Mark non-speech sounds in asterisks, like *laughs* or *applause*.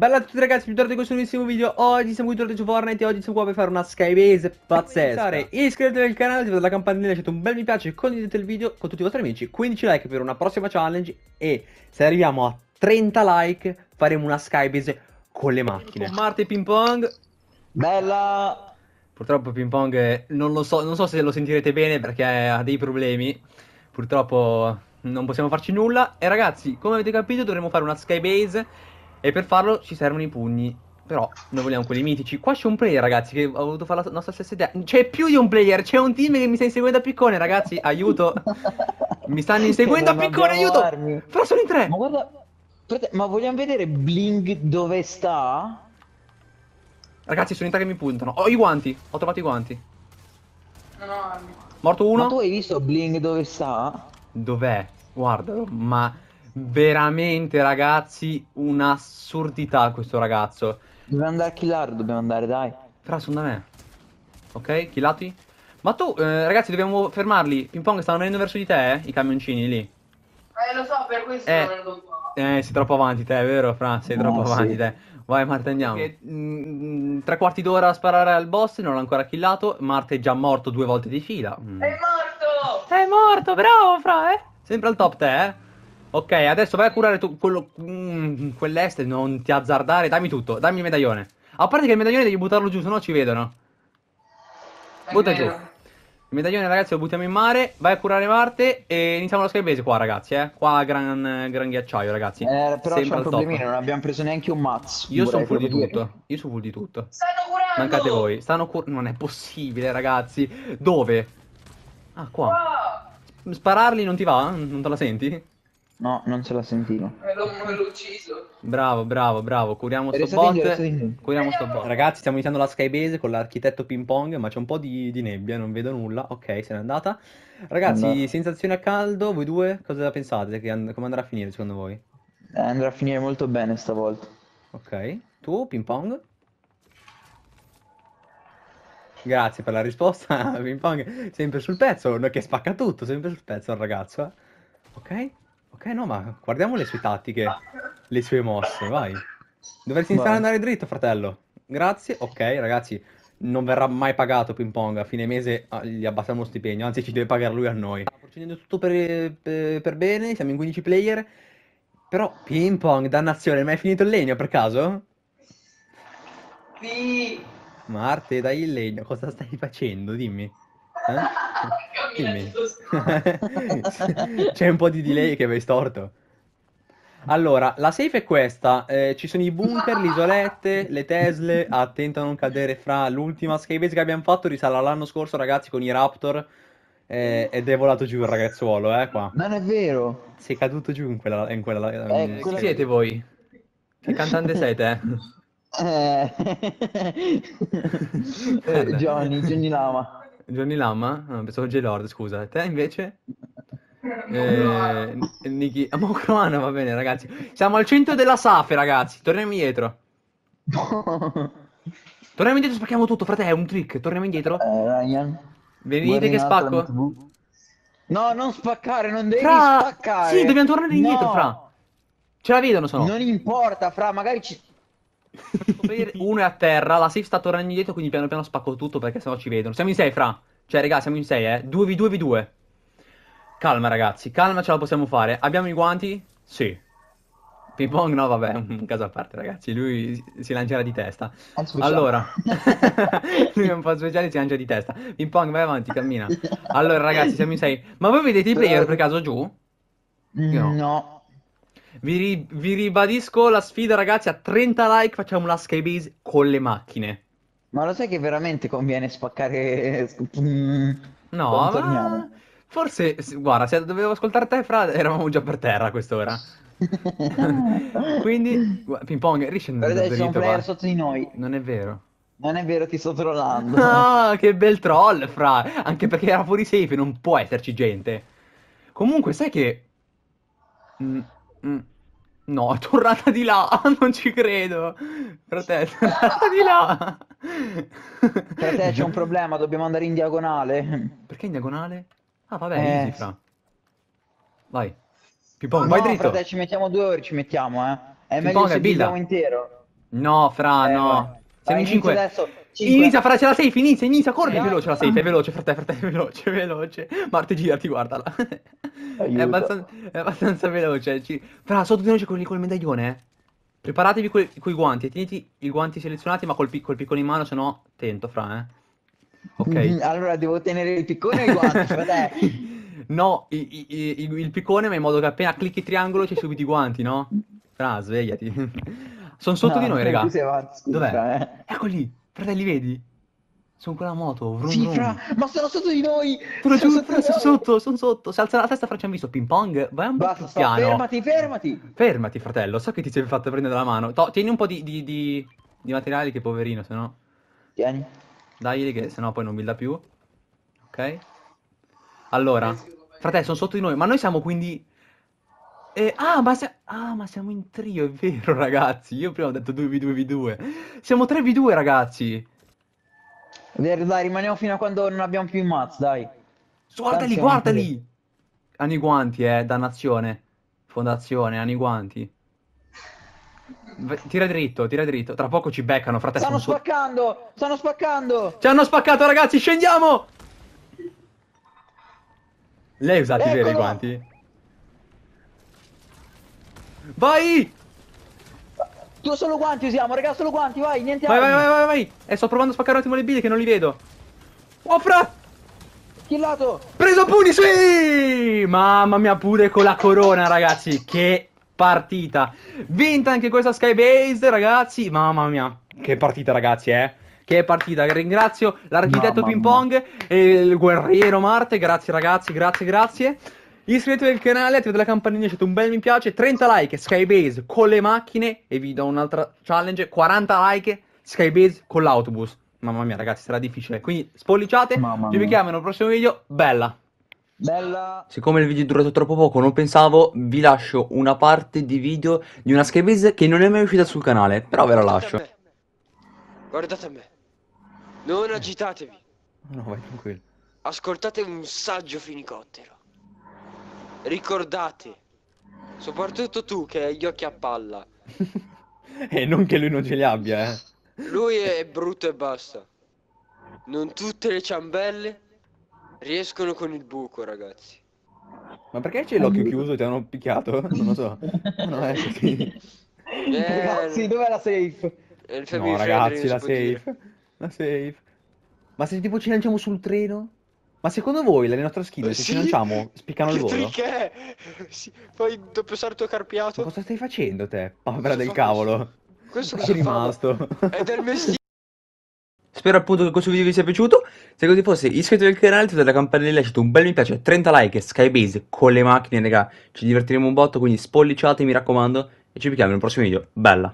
Bella a tutti ragazzi, bentornati in questo nuovissimo video Oggi siamo qui tornati su Fortnite e oggi siamo qua per fare una skybase pazzesca Iscrivetevi al canale, attivate la campanellina, lasciate un bel mi piace Condividete il video con tutti i vostri amici 15 like per una prossima challenge E se arriviamo a 30 like faremo una skybase con le macchine Marte ping pong Bella Purtroppo ping pong eh, non lo so, non so se lo sentirete bene perché eh, ha dei problemi Purtroppo non possiamo farci nulla E ragazzi, come avete capito dovremo fare una skybase e per farlo ci servono i pugni. Però noi vogliamo quelli mitici. Qua c'è un player, ragazzi, che ha voluto fare la nostra stessa idea. C'è più di un player, c'è un team che mi sta inseguendo a piccone, ragazzi. Aiuto. *laughs* mi stanno inseguendo a piccone, aiuto. Armi. Però sono in tre. Ma guarda... Ma vogliamo vedere Bling dove sta? Ragazzi, sono in tre che mi puntano. Ho i guanti. Ho trovato i guanti. Non ho armi. Morto uno. Ma tu hai visto Bling dove sta? Dov'è? Guarda, ma veramente, ragazzi, un'assurdità questo ragazzo. Dobbiamo andare a killare dobbiamo andare, dai. Fra, sono da me. Ok, killati. Ma tu, eh, ragazzi, dobbiamo fermarli. Ping pong stanno venendo verso di te, eh? I camioncini lì. Eh, lo so, per questo eh, non Eh, sei troppo avanti te, è vero, Fra? Sei no, troppo sì. avanti te. Vai, Marte, andiamo. Perché, mh, mm, tre quarti d'ora a sparare al boss, non l'ho ancora killato. Marte è già morto due volte di fila. Mm. È morto! È morto, bravo, Fra, eh? Sempre al top te, eh? Ok, adesso vai a curare tu quello. Mm, quell'est, non ti azzardare. Dammi tutto, dammi il medaglione. A parte che il medaglione devi buttarlo giù, se no ci vedono. Butta giù. Il medaglione, ragazzi, lo buttiamo in mare. Vai a curare Marte. E iniziamo la skybase qua, ragazzi. Eh. Qua gran, gran ghiacciaio, ragazzi. Eh, però c'è un problemino, non abbiamo preso neanche un mazzo. Io sono full di tutto. Io sono full di tutto. Stanno curando! Mancate voi. Stanno curando. Non è possibile, ragazzi. Dove? Ah, qua. Wow. Spararli non ti va? Non te la senti? No, non ce la sentivo. Me eh, l'ho, ucciso. Bravo, bravo, bravo. Curiamo sto bot. Curiamo sto bot. Ragazzi, stiamo iniziando la skybase con l'architetto ping pong, ma c'è un po' di, di nebbia, non vedo nulla. Ok, se n'è andata. Ragazzi, andata. sensazione a caldo, voi due cosa pensate? And- come andrà a finire secondo voi? Eh, andrà a finire molto bene stavolta. Ok. Tu, ping pong? Grazie per la risposta, *laughs* ping pong. Sempre sul pezzo, che spacca tutto, sempre sul pezzo il ragazzo. Eh. Ok? Ok, no, ma guardiamo le sue tattiche, *laughs* le sue mosse, vai. Dovresti iniziare ad andare dritto, fratello. Grazie. Ok, ragazzi, non verrà mai pagato ping pong. A fine mese ah, gli abbassiamo lo stipendio, anzi ci deve pagare lui a noi. Sta procedendo tutto per, eh, per, bene, siamo in 15 player. Però ping pong, dannazione, ma hai finito il legno per caso? Sì. Marte, dai il legno, cosa stai facendo? Dimmi. Eh? Dimmi. *laughs* C'è un po' di delay che avevi storto. Allora, la safe è questa. Eh, ci sono i bunker, le isolette, le Tesle. Attento a non cadere fra l'ultima skybase che abbiamo fatto. Risale all'anno scorso, ragazzi, con i Raptor. Eh, ed è volato giù il ragazzuolo, eh, qua. Non è vero. Sei caduto giù in quella... In quella, eh, in... Chi siete voi? Che cantante siete? Eh? eh, Johnny, Johnny Lama. Johnny Lama, no, pensavo J-Lord, scusa. Te invece? *laughs* Eh, Niki, ah, Mocroana, va bene ragazzi. Siamo al centro della Safe, ragazzi. Torniamo indietro. *laughs* Torniamo indietro, spacchiamo tutto, frate, è un trick. Torniamo indietro. Eh, Ryan. Venite che spacco. No, non spaccare, non devi fra... spaccare. Sì, dobbiamo tornare indietro, no. fra. Ce la vedono, sono. Non importa, fra, magari ci uno è a terra, la safe sta tornando indietro, quindi piano piano spacco tutto perché sennò ci vedono. Siamo in 6, fra. Cioè, raga, siamo in 6, eh. 2v2v2. Calma, ragazzi, calma, ce la possiamo fare. Abbiamo i guanti? Sì. Ping pong no, vabbè, *laughs* un caso a parte, ragazzi. Lui si lancerà di testa. Allora, *laughs* *laughs* lui è un po' speciale, e si lancia di testa. Ping pong, vai avanti, cammina. Allora, ragazzi, siamo in 6. Ma voi vedete i player per caso giù? no. no. Vi, ri- vi ribadisco la sfida, ragazzi. A 30 like facciamo la skybase con le macchine. Ma lo sai che veramente conviene spaccare... Mm, no, ma... Forse, guarda, se dovevo ascoltare te, Fra, eravamo già per terra a quest'ora. *laughs* Quindi, ping pong, riscendi Guarda, c'è un player sotto di noi. Non è vero. Non è vero, ti sto trollando. Ah, *laughs* che bel troll, Fra. Anche perché era fuori safe, non può esserci gente. Comunque, sai che... Mm, Mm. No, è *laughs* tornata di là, *laughs* non ci credo. Fratello, *laughs* è tornata di là. Fratello, c'è un problema, dobbiamo andare in diagonale. Perché in diagonale? Ah, vabbè, eh. easy, fra. Vai. Pipon, no, vai dritto. Fratello, ci mettiamo due ore, ci mettiamo, eh. È Pipon, meglio se builda. intero. No, fra, eh, no. Vai. Siamo in 5. Inizia, fra, c'è la safe, inizia, inizia, corri, è eh. veloce la safe, è veloce, frate, frate, veloce, veloce. Marte, girati, guardala. *laughs* è, abbastanza, è, abbastanza, veloce. Fra, sotto tutti veloci con, con il medaglione, eh. Preparatevi con i guanti, tenete i guanti selezionati ma col, col piccone in mano, se no tento, fra, eh. Ok. Mm-hmm. Allora devo tenere il piccone e i guanti, frate. *laughs* no, i, i, i, il piccone ma in modo che appena clicchi triangolo c'è subito i guanti, no? Fra, svegliati. Sono sotto no, di noi, raga. Dov'è? Eh. Eccoli, fratelli, vedi? Sono quella moto, vrum, sì, vrum. Fra... ma sono sotto di noi! Sono, sono, sotto, noi. sono sotto, sono sotto. Se alza la testa facciamo visto ping pong, vai un Basta, po' più piano. Fermati, fermati! Fermati, fratello, so che ti sei fatto prendere la mano. To- tieni un po' di, di, di, di materiali che poverino, se no... Tieni. Dagli che sennò poi non builda più. Ok? Allora, fratello, sono sotto di noi, ma noi siamo quindi eh, ah, ma sia- ah, ma siamo in trio, è vero, *laughs* ragazzi. Io prima ho detto 2v2v2. Siamo 3v2, ragazzi. Dai, dai, rimaniamo fino a quando non abbiamo più i mazzi, dai. Guardali, guardali. Hanno i guanti, eh, dannazione. Fondazione, hanno i guanti. tira dritto, tira dritto. Tra poco ci beccano, frate, Stanno sono su- Stanno spaccando! Ci hanno spaccato, ragazzi, scendiamo! Lei ha usato i veri guanti? Vai! Tu solo guanti usiamo, raga, solo guanti, vai, niente vai, Vai, vai, vai, vai. Eh, sto provando a spaccare un attimo le bili che non li vedo. Oh, Offra! Killato! Preso puni, sì! Mamma mia, pure con la corona, ragazzi. Che partita. Vinta anche questa Skybase, ragazzi. Mamma mia. Che partita, ragazzi, eh che è partita. Ringrazio l'architetto Ping Pong e il guerriero Marte. Grazie ragazzi, grazie, grazie. Iscrivetevi al canale, attivate la campanellina, lasciate un bel mi piace, 30 like Skybase con le macchine e vi do un'altra challenge, 40 like Skybase con l'autobus. Mamma mia ragazzi, sarà difficile. Quindi spolliciate, ci vediamo nel prossimo video, bella! Bella! Siccome il video è durato troppo poco, non pensavo, vi lascio una parte di video di una Skybase che non è mai uscita sul canale, però ve la lascio. Guardate a me, Guardate a me. non agitatevi. No, vai tranquillo. Ascoltate un saggio finicottero. Ricordate, soprattutto tu che hai gli occhi a palla. *laughs* e eh, non che lui non ce li abbia, eh. Lui è brutto e basta. Non tutte le ciambelle riescono con il buco, ragazzi. Ma perché c'è l'occhio chiuso? e Ti hanno picchiato? *laughs* Non lo so. *laughs* No, è così. Eh, ragazzi, dov'è la safe? No, ragazzi, la safe. Dire. La safe. Ma se tipo ci lanciamo sul treno? Ma secondo voi le nostre skill, se eh, sì? ci lanciamo, spiccano che il volo? Perché? Sì, poi doppio salto carpiato. Ma cosa stai facendo te? Povera del cavolo. Questo cosa è rimasto. È del vestito. Spero appunto che questo video vi sia piaciuto. Se così fosse, iscrivetevi al canale, attivate la campanella, lasciate un bel mi piace, 30 like Skybase con le macchine, raga. Ci divertiremo un botto, quindi spolliciate, mi raccomando. E ci vediamo nel prossimo video. Bella!